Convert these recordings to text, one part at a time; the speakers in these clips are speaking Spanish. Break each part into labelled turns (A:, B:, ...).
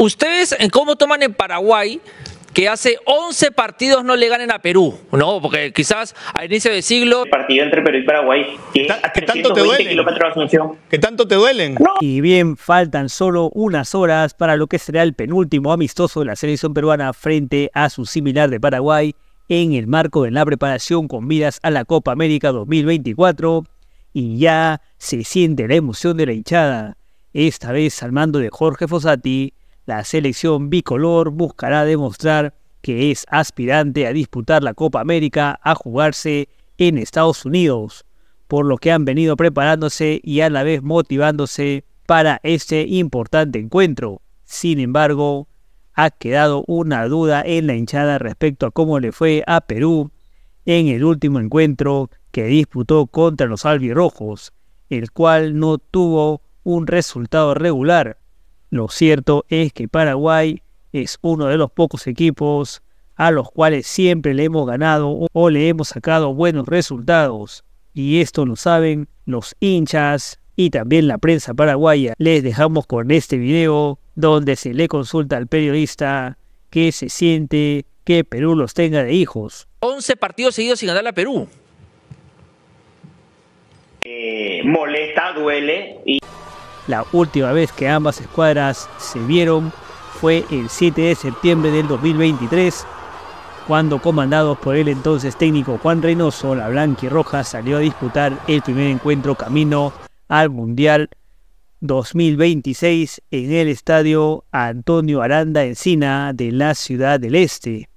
A: Ustedes, eh, ¿cómo toman en Paraguay que hace 11 partidos no le ganen a Perú, ¿no? Porque quizás a inicio de siglo... El partido entre Perú y Paraguay, ¿Qué tanto te duelen?
B: ¿Qué tanto te duelen? Y bien, faltan solo unas horas para lo que será el penúltimo amistoso de la selección peruana frente a su similar de Paraguay en el marco de la preparación con miras a la Copa América 2024. Y ya se siente la emoción de la hinchada, esta vez al mando de Jorge Fossati, la selección bicolor buscará demostrar que es aspirante a disputar la Copa América a jugarse en Estados Unidos, por lo que han venido preparándose y a la vez motivándose para este importante encuentro. Sin embargo, ha quedado una duda en la hinchada respecto a cómo le fue a Perú en el último encuentro que disputó contra los albirrojos, el cual no tuvo un resultado regular, lo cierto es que Paraguay es uno de los pocos equipos a los cuales siempre le hemos ganado o le hemos sacado buenos resultados. Y esto lo saben los hinchas y también la prensa paraguaya. Les dejamos con este video donde se le consulta al periodista que se siente que Perú los tenga de hijos.
A: 11 partidos seguidos sin ganar a Perú. Eh,
B: molesta, duele y... La última vez que ambas escuadras se vieron fue el 7 de septiembre del 2023, cuando comandados por el entonces técnico Juan Reynoso, la blanquirroja salió a disputar el primer encuentro camino al Mundial 2026 en el estadio Antonio Aranda Encina de la Ciudad del Este.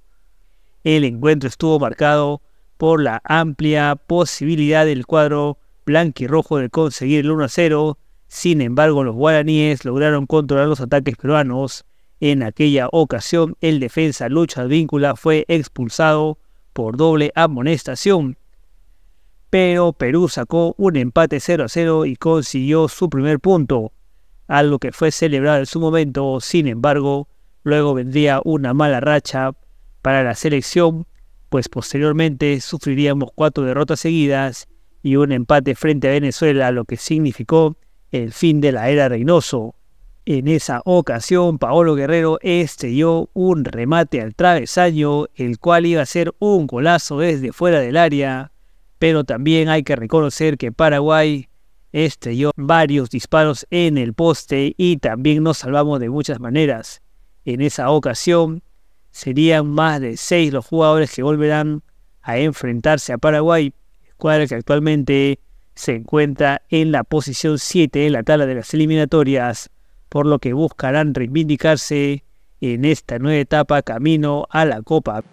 B: El encuentro estuvo marcado por la amplia posibilidad del cuadro blanquirrojo de conseguir el 1 0 sin embargo, los guaraníes lograron controlar los ataques peruanos. En aquella ocasión, el defensa Lucha Víncula fue expulsado por doble amonestación. Pero Perú sacó un empate 0 a 0 y consiguió su primer punto, algo que fue celebrado en su momento. Sin embargo, luego vendría una mala racha para la selección, pues posteriormente sufriríamos cuatro derrotas seguidas y un empate frente a Venezuela, lo que significó el fin de la era Reynoso. En esa ocasión, Paolo Guerrero estrelló un remate al travesaño, el cual iba a ser un golazo desde fuera del área, pero también hay que reconocer que Paraguay estrelló varios disparos en el poste y también nos salvamos de muchas maneras. En esa ocasión, serían más de seis los jugadores que volverán a enfrentarse a Paraguay, escuadra que actualmente se encuentra en la posición 7 en la tabla de las eliminatorias, por lo que buscarán reivindicarse en esta nueva etapa camino a la Copa.